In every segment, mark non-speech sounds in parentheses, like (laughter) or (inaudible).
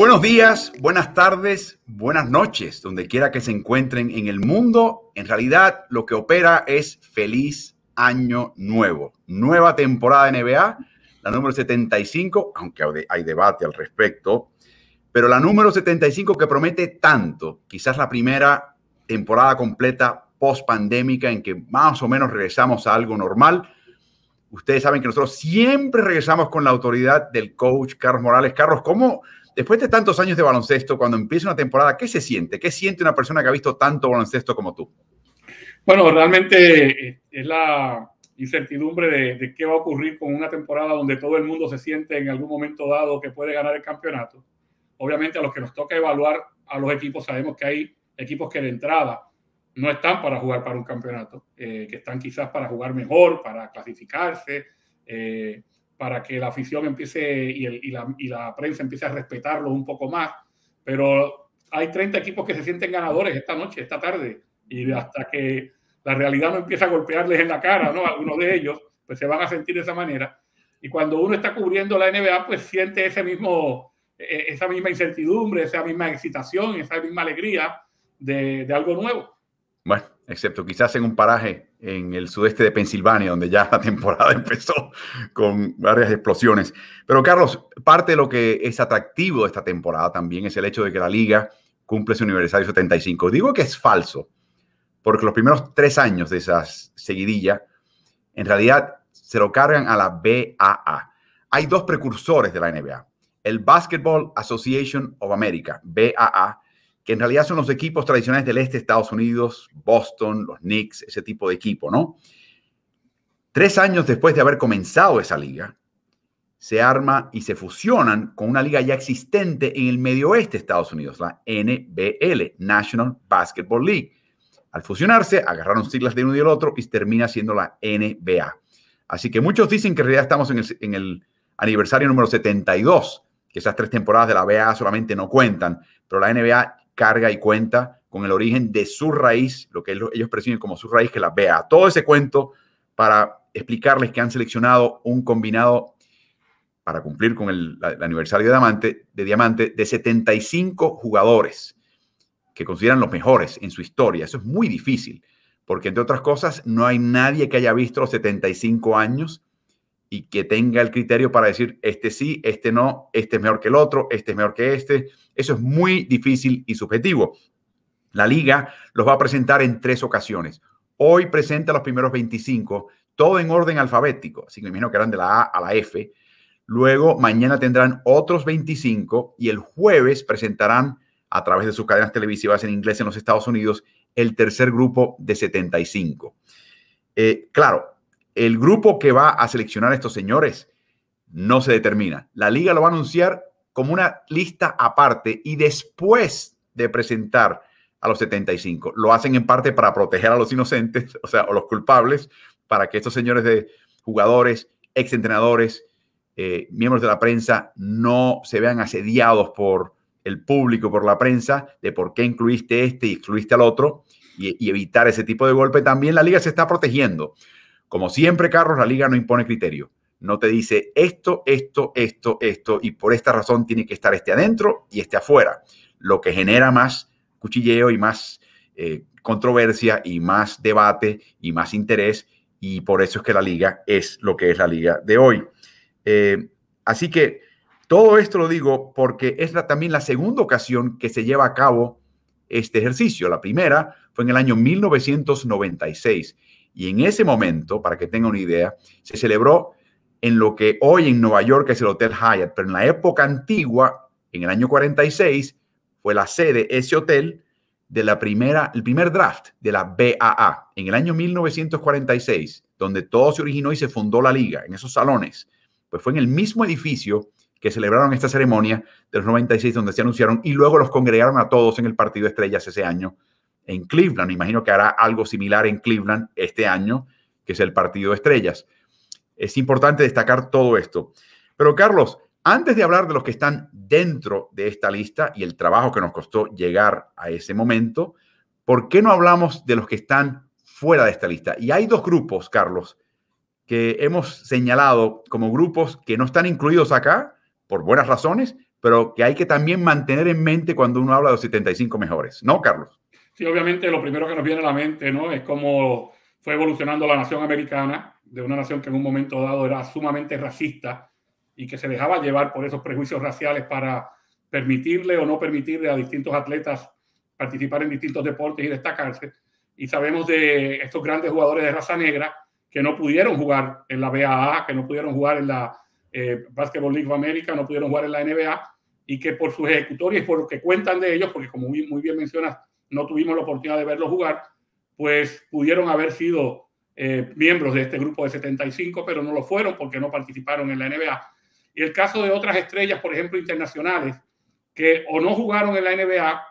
Buenos días, buenas tardes, buenas noches, donde quiera que se encuentren en el mundo. En realidad, lo que opera es feliz año nuevo. Nueva temporada de NBA, la número 75, aunque hay debate al respecto, pero la número 75 que promete tanto, quizás la primera temporada completa post pandémica en que más o menos regresamos a algo normal. Ustedes saben que nosotros siempre regresamos con la autoridad del coach Carlos Morales. Carlos, ¿cómo? Después de tantos años de baloncesto, cuando empieza una temporada, ¿qué se siente? ¿Qué siente una persona que ha visto tanto baloncesto como tú? Bueno, realmente eh, es la incertidumbre de, qué va a ocurrir con una temporada donde todo el mundo se siente en algún momento dado que puede ganar el campeonato. Obviamente a los que nos toca evaluar a los equipos sabemos que hay equipos que de entrada no están para jugar para un campeonato, eh, que están quizás para jugar mejor, para clasificarse, eh, para que la afición empiece y, la, y, la, prensa empiece a respetarlo un poco más. Pero hay 30 equipos que se sienten ganadores esta noche, esta tarde, y hasta que la realidad no empieza a golpearles en la cara, ¿no? Algunos de ellos, pues se van a sentir de esa manera. Y cuando uno está cubriendo la NBA, pues siente ese mismo, e, e, esa misma incertidumbre, esa misma excitación, esa misma alegría de algo nuevo. Bueno, excepto quizás en un paraje en el sudeste de Pensilvania, donde ya la (laughs) temporada empezó con varias explosiones. Pero Carlos, parte de lo que es atractivo de esta temporada también es el hecho de que la liga cumple su aniversario 75. Digo que es falso, porque los primeros tres años de esa seguidilla, en realidad se lo cargan a la BAA. Hay dos precursores de la NBA, el Basketball Association of America, BAA, en realidad son los equipos tradicionales del este de Estados Unidos, Boston, los Knicks, ese tipo de equipo, ¿no? Tres años después de haber comenzado esa liga, se arma y se fusionan con una liga ya existente en el medio oeste de Estados Unidos, la NBL, National Basketball League. Al fusionarse, agarraron siglas de uno y del otro y termina siendo la NBA. Así que muchos dicen que en realidad estamos en el, en el aniversario número 72, que esas tres temporadas de la BA solamente no cuentan, pero la NBA carga y cuenta con el origen de su raíz, lo que ellos perciben como su raíz, que la vea. Todo ese cuento para explicarles que han seleccionado un combinado para cumplir con el, aniversario de diamante, de diamante de 75 jugadores que consideran los mejores en su historia. Eso es muy difícil, porque entre otras cosas no hay nadie que haya visto los 75 años y que tenga el criterio para decir este sí, este no, este es mejor que el otro, este es mejor que este. Eso es muy difícil y subjetivo. La liga los va a presentar en tres ocasiones. Hoy presenta los primeros 25, todo en orden alfabético, así que me imagino que eran de la A a la F. Luego, mañana tendrán otros 25 y el jueves presentarán a través de sus cadenas televisivas en inglés en los Estados Unidos el tercer grupo de 75. Eh, claro, el grupo que va a seleccionar a estos señores no se determina. La liga lo va a anunciar como una lista aparte y después de presentar a los 75. Lo hacen en parte para proteger a los inocentes, (laughs) o sea, o los culpables, para que estos señores de jugadores, exentrenadores, eh, miembros de la prensa no se vean asediados por el público, por la prensa, de por qué incluiste este y excluiste al otro, y evitar ese tipo de golpe. También la liga se está protegiendo. Como siempre, Carlos, la liga no impone criterio. No te dice esto, esto, esto, esto, y por esta razón tiene que estar este adentro y este afuera, lo que genera más cuchilleo y más eh, controversia y más debate y más interés, y por eso es que la liga es lo que es la liga de hoy. Eh, así que todo esto lo digo porque es también la segunda ocasión que se lleva a cabo este ejercicio. La primera fue en el año 1996 y en ese momento, para que tenga una idea, se celebró en lo que hoy en Nueva York es el Hotel Hyatt, pero en la época antigua, en el año 46, fue la sede, ese hotel, de la primera, el primer draft de la BAA, en el año 1946, donde todo se originó y se fundó la liga, en esos salones. Pues fue en el mismo edificio que celebraron esta ceremonia de los 96, donde se anunciaron y luego los congregaron a todos en el partido Estrellas ese año en Cleveland. Imagino que hará algo similar en Cleveland este año, que es el partido de estrellas. Es importante destacar todo esto. Pero Carlos, antes de hablar de los que están dentro de esta lista y el trabajo que nos costó llegar a ese momento, ¿por qué no hablamos de los que están fuera de esta lista? Y hay dos grupos, Carlos, que hemos señalado como grupos que no están incluidos acá, por buenas razones, pero que hay que también mantener en mente cuando uno habla de los 75 mejores, ¿no, Carlos? Sí, obviamente lo primero que nos viene a la mente, ¿no? Es cómo fue evolucionando la nación americana, de una nación que en un momento dado era sumamente racista y que se dejaba llevar por esos prejuicios raciales para permitirle o no permitirle a distintos atletas participar en distintos deportes y destacarse. Y sabemos de estos grandes jugadores de raza negra que no pudieron jugar en la BAA, que no pudieron jugar en la eh, Basketball League of America, no pudieron jugar en la NBA y que por sus ejecutorios, por lo que cuentan de ellos, porque como muy, muy bien mencionas, no tuvimos la oportunidad de verlo jugar, pues pudieron haber sido eh, miembros de este grupo de 75, pero no lo fueron porque no participaron en la NBA. Y el caso de otras estrellas, por ejemplo, internacionales, que o no jugaron en la NBA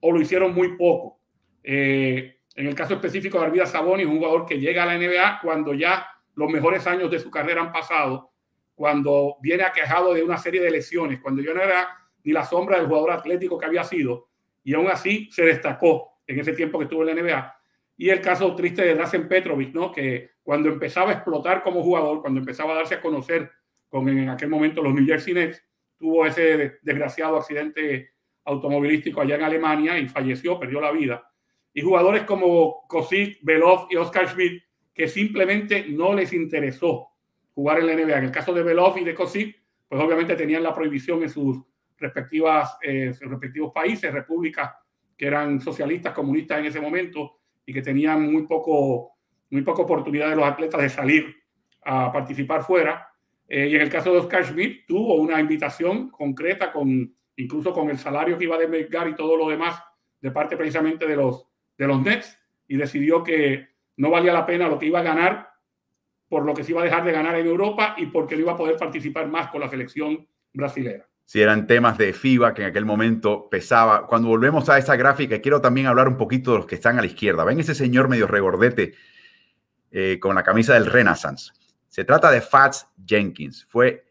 o lo hicieron muy poco. Eh, en el caso específico de Arvida Saboni, un jugador que llega a la NBA cuando ya los mejores años de su carrera han pasado, cuando viene aquejado de una serie de lesiones, cuando ya no era ni la sombra del jugador atlético que había sido, y aún así se destacó en ese tiempo que estuvo en la NBA. Y el caso triste de Drazen Petrovic, ¿no? que cuando empezaba a explotar como jugador, cuando empezaba a darse a conocer con en aquel momento los New Jersey Nets, tuvo ese desgraciado accidente automovilístico allá en Alemania y falleció, perdió la vida. Y jugadores como Kosik, Belov y Oscar Schmidt, que simplemente no les interesó jugar en la NBA. En el caso de Belov y de Kosik, pues obviamente tenían la prohibición en sus respectivas, eh, respectivos países, repúblicas que eran socialistas, comunistas en ese momento y que tenían muy poco, muy poca oportunidad de los atletas de salir a participar fuera. Eh, y en el caso de Oscar Schmidt tuvo una invitación concreta, con, incluso con el salario que iba a desmergar y todo lo demás, de parte precisamente de los, de los Nets, y decidió que no valía la pena lo que iba a ganar por lo que se iba a dejar de ganar en Europa y porque no iba a poder participar más con la selección brasileña si eran temas de FIBA que en aquel momento pesaba. Cuando volvemos a esa gráfica, quiero también hablar un poquito de los que están a la izquierda. Ven ese señor medio regordete eh, con la camisa del Renaissance. Se trata de Fats Jenkins. Fue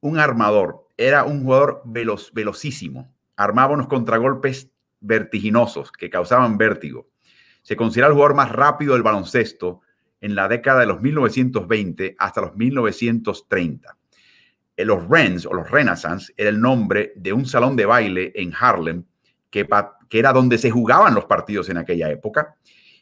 un armador, era un jugador velocísimo. Armaba unos contragolpes vertiginosos que causaban vértigo. Se considera el jugador más rápido del baloncesto en la década de los 1920 hasta los 1930 eh, los Rens o los Renaissance era el nombre de un salón de baile en Harlem que, era donde se jugaban los partidos en aquella época.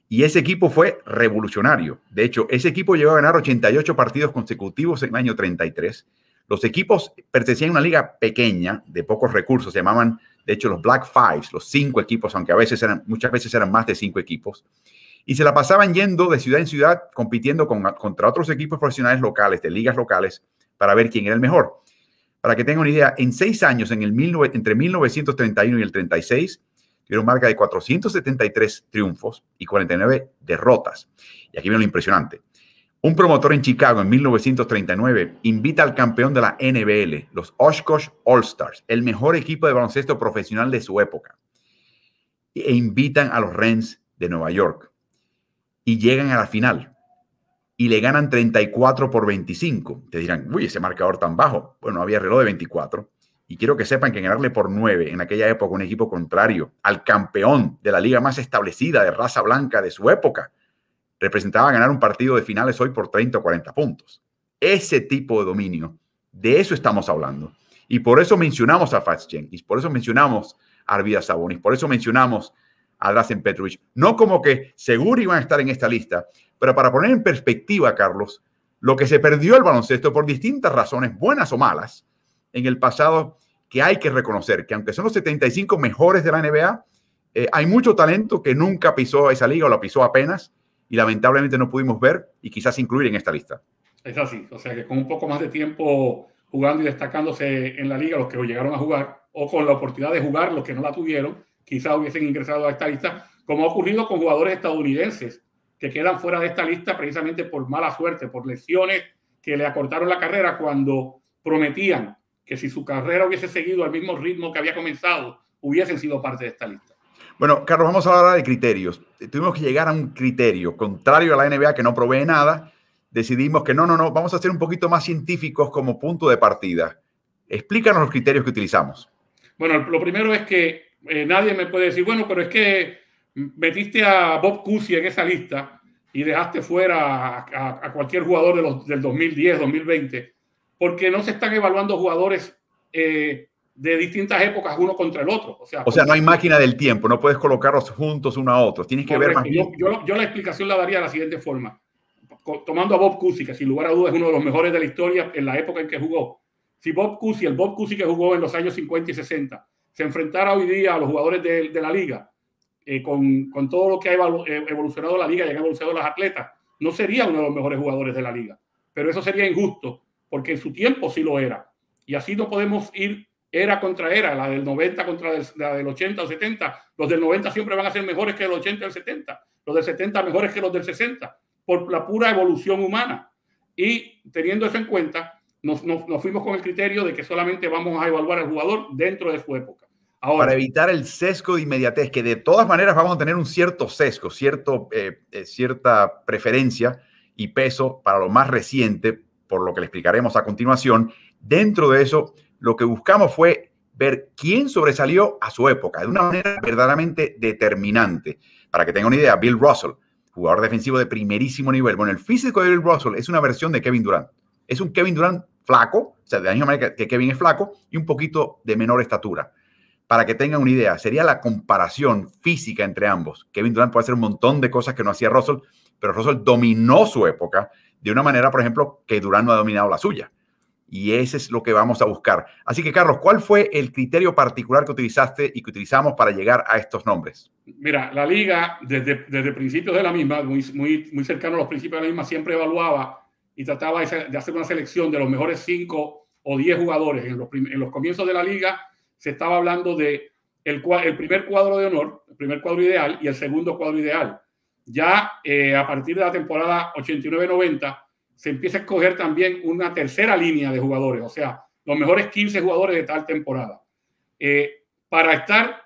Y ese equipo fue revolucionario. De hecho, ese equipo llegó a ganar 88 partidos consecutivos en el año 33. Los equipos pertenecían a una liga pequeña, de pocos recursos, se llamaban, de hecho, los Black Fives, los cinco equipos, aunque a veces eran, muchas veces eran más de cinco equipos. Y se la pasaban yendo de ciudad en ciudad, compitiendo contra otros equipos profesionales locales, de ligas locales, para ver quién era el mejor. Para que tengan una idea, en seis años, entre 1931 y el 36, tuvieron marca de 473 triunfos y 49 derrotas. Y aquí viene lo impresionante. Un promotor en Chicago en 1939 invita al campeón de la NBL, los Oshkosh All-Stars, el mejor equipo de baloncesto profesional de su época, e invitan a los Rens de Nueva York. Y llegan a la final y le ganan 34 por 25. Te dirán, uy, ese marcador tan bajo. Bueno, había reloj de 24. Y quiero que sepan que ganarle por 9 en aquella época un equipo contrario al campeón de la liga más establecida de raza blanca de su época representaba ganar un partido de finales hoy por 30 o 40 puntos. Ese tipo de dominio, de eso estamos hablando. Y por eso mencionamos a Fatschen, y por eso mencionamos a Arvidas Sabonis, por eso mencionamos a Drazen No como que seguro iban a estar en esta lista, pero para poner en perspectiva, Carlos, lo que se perdió el baloncesto por distintas razones, buenas o malas, en el pasado, que hay que reconocer que aunque son los 75 mejores de la NBA, eh, hay mucho talento que nunca pisó esa liga o la pisó apenas y lamentablemente no pudimos ver y quizás incluir en esta lista. Es así, o sea que con un poco más de tiempo jugando y destacándose en la liga los que llegaron a jugar o con la oportunidad de jugar los que no la tuvieron, quizás hubiesen ingresado a esta lista, como ha ocurrido con jugadores estadounidenses que quedan fuera de esta lista precisamente por mala suerte, por lesiones que le acortaron la carrera cuando prometían que si su carrera hubiese seguido al mismo ritmo que había comenzado, hubiesen sido parte de esta lista. Bueno, Carlos, vamos a hablar de criterios. Eh, tuvimos que llegar a un criterio contrario a la NBA que no provee nada. Decidimos que no, no, no, vamos a ser un poquito más científicos como punto de partida. Explícanos los criterios que utilizamos. Bueno, lo primero es que eh, nadie me puede decir, bueno, pero es que metiste a Bob Cousy en esa lista y dejaste fuera a, cualquier jugador del 2010, 2020, porque no se están evaluando jugadores eh, de distintas épocas uno contra el otro. O sea, o sea, no hay máquina del tiempo, no puedes colocarlos juntos uno a otro, tienes que ver yo, yo, la explicación la daría de la siguiente forma. Tomando a Bob Cousy, que sin lugar a dudas es uno de los mejores de la historia en la época en que jugó. Si Bob Cousy, el Bob Cousy que jugó en los años 50 y 60, se enfrentara hoy día a los jugadores de, la liga, eh, con, todo lo que ha eh, evolucionado la liga y han evolucionado las atletas, no sería uno de los mejores jugadores de la liga. Pero eso sería injusto, porque en su tiempo sí lo era. Y así no podemos ir era contra era, la del 90 contra la del 80 o 70. Los del 90 siempre van a ser mejores que los 80 o el 70. Los del 70 mejores que los del 60, por la pura evolución humana. Y teniendo eso en cuenta, nos, fuimos con el criterio de que solamente vamos a evaluar al jugador dentro de su época. Ahora, Para evitar el sesgo de inmediatez, que de todas maneras vamos a tener un cierto sesgo, cierto, eh, eh, cierta preferencia y peso para lo más reciente, por lo que le explicaremos a continuación. Dentro de eso, lo que buscamos fue ver quién sobresalió a su época, de una manera verdaderamente determinante. Para que tengan una idea, Bill Russell, jugador defensivo de primerísimo nivel. Bueno, el físico de Bill Russell es una versión de Kevin Durant. Es un Kevin Durant flaco, o sea, de la misma manera que Kevin es flaco, y un poquito de menor estatura. Para que tengan una idea, sería la comparación física entre ambos. Kevin Durant puede hacer un montón de cosas que no hacía Russell, pero Russell dominó su época de una manera, por ejemplo, que Durant no ha dominado la suya. Y ese es lo que vamos a buscar. Así que, Carlos, ¿cuál fue el criterio particular que utilizaste y que utilizamos para llegar a estos nombres? Mira, la liga, desde, principios de la misma, muy, muy, muy cercano a los principios de la misma, siempre evaluaba y trataba de hacer una selección de los mejores 5 o 10 jugadores. En los, comienzos de la liga se estaba hablando de el, el, primer cuadro de honor, el primer cuadro ideal y el segundo cuadro ideal. Ya eh, a partir de la temporada 89-90 se empieza a escoger también una tercera línea de jugadores, o sea, los mejores 15 jugadores de tal temporada. Eh, para estar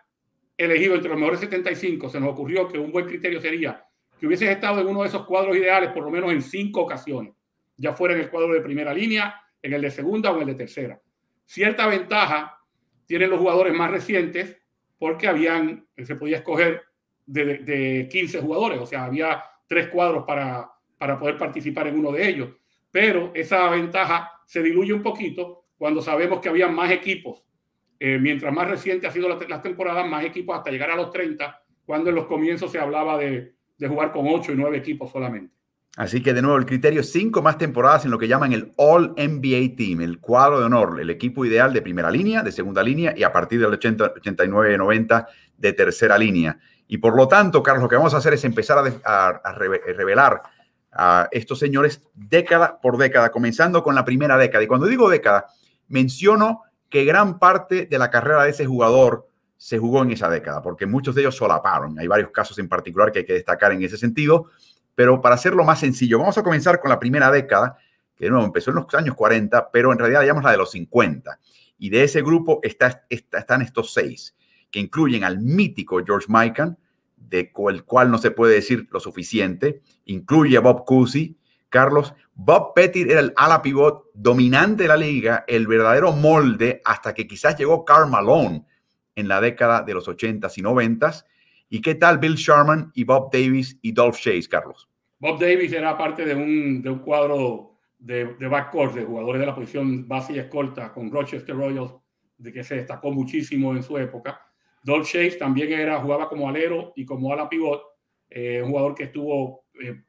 elegido entre los mejores 75, se nos ocurrió que un buen criterio sería que hubieses estado en uno de esos cuadros ideales por lo menos en cinco ocasiones ya fuera en el cuadro de primera línea, en el de segunda o en el de tercera. Cierta ventaja tienen los jugadores más recientes porque eh, se podía escoger de, 15 jugadores, o sea, había tres cuadros para, para poder participar en uno de ellos. Pero esa ventaja se diluye un poquito cuando sabemos que había más equipos. Eh, mientras más reciente ha sido las temporadas, más equipos hasta llegar a los 30, cuando en los comienzos se hablaba de, de jugar con 8 y 9 equipos solamente. Así que de nuevo el criterio, cinco más temporadas en lo que llaman el All NBA Team, el cuadro de honor, el equipo ideal de primera línea, de segunda línea y a partir del 89, 90 de tercera línea. Y por lo tanto, Carlos, lo que vamos a hacer es empezar a eh, revelar a estos señores década por década, comenzando con la primera década. Y cuando digo década, menciono que gran parte de la carrera de ese jugador se jugó en esa década, porque muchos de ellos solaparon. Hay varios casos en particular que hay que destacar en ese sentido, pero para hacerlo más sencillo, vamos a comenzar con la primera década, que de nuevo empezó en los años 40, pero en realidad llamamos la de los 50. Y de ese grupo está, están estos seis, que incluyen al mítico George Mikan, de el cual no se puede decir lo suficiente, incluye a Bob Cousy, Carlos, Bob Pettit era el ala pivot dominante de la liga, el verdadero molde, hasta que quizás llegó Karl Malone en la década de los 80s y 90s, ¿Y qué tal Bill Sharman y Bob Davis y Dolph Chase, Carlos? Bob Davis era parte de un, cuadro de, backcourt, de jugadores de la posición base y escolta con Rochester Royals, de que se destacó muchísimo en su época. Dolph Chase también era, jugaba como alero y como ala pivot, eh, un jugador que estuvo eh,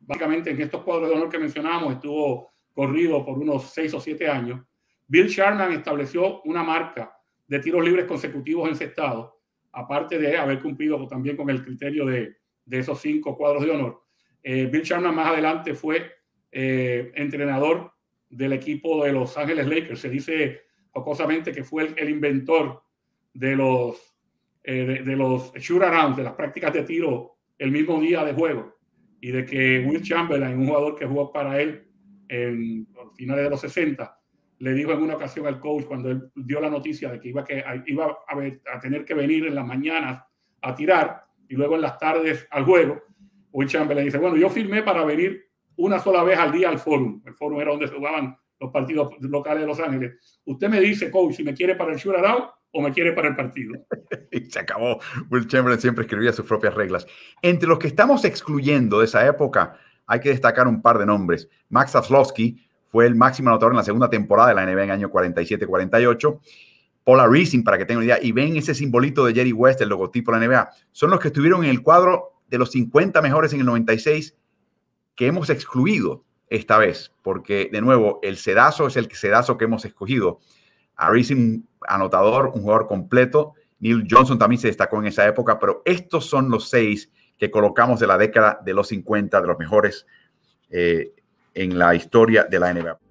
básicamente en estos cuadros de honor que mencionamos, estuvo corrido por unos seis o siete años. Bill Sharman estableció una marca de tiros libres consecutivos en estado aparte de haber cumplido también con el criterio de, esos cinco cuadros de honor. Eh, Bill Chamberlain más adelante fue eh, entrenador del equipo de Los Ángeles Lakers. Se dice jocosamente que fue el, inventor de los, eh, de, los shoot arounds, de las prácticas de tiro el mismo día de juego. Y de que Will Chamberlain, un jugador que jugó para él en finales de los 60, le dijo en una ocasión al coach cuando él dio la noticia de que iba, que, iba a, tener que venir en las mañanas a tirar y luego en las tardes al juego, Will Chamberlain dice, bueno, yo firmé para venir una sola vez al día al fórum. El fórum era donde se jugaban los partidos locales de Los Ángeles. Usted me dice, coach, si me quiere para el shootout o me quiere para el partido. (laughs) y se acabó. Will Chamberlain siempre escribía sus propias reglas. Entre los que estamos excluyendo de esa época, hay que destacar un par de nombres. Max Aflowski, fue el máximo anotador en la segunda temporada de la NBA en año 47-48. Paula Reising, para que tengan una idea, y ven ese simbolito de Jerry West, el logotipo de la NBA, son los que estuvieron en el cuadro de los 50 mejores en el 96 que hemos excluido esta vez, porque de nuevo, el sedazo es el sedazo que hemos escogido. A anotador, un jugador completo. Neil Johnson también se destacó en esa época, pero estos son los seis que colocamos de la década de los 50, de los mejores eh, en la historia de la NBA.